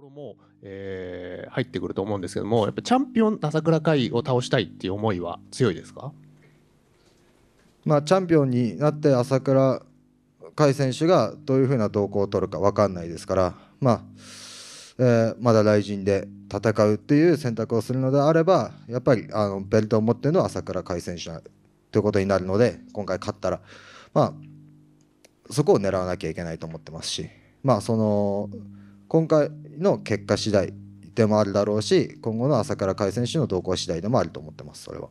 ろも、えー、入ってくると思うんですけどもやっぱチャンピオン朝倉海を倒したいっていう思いは強いですか、まあ、チャンピオンになって朝倉海選手がどういうふうな動向を取るか分かんないですから、まあえー、まだ来陣で戦うっていう選択をするのであればやっぱりあのベルトを持ってるのは朝倉海選手ということになるので今回勝ったら、まあ、そこを狙わなきゃいけないと思ってますし、まあ、その今回の結果次第でもあるだろうし今後の朝倉海選手の動向次第でもあると思ってますそれは。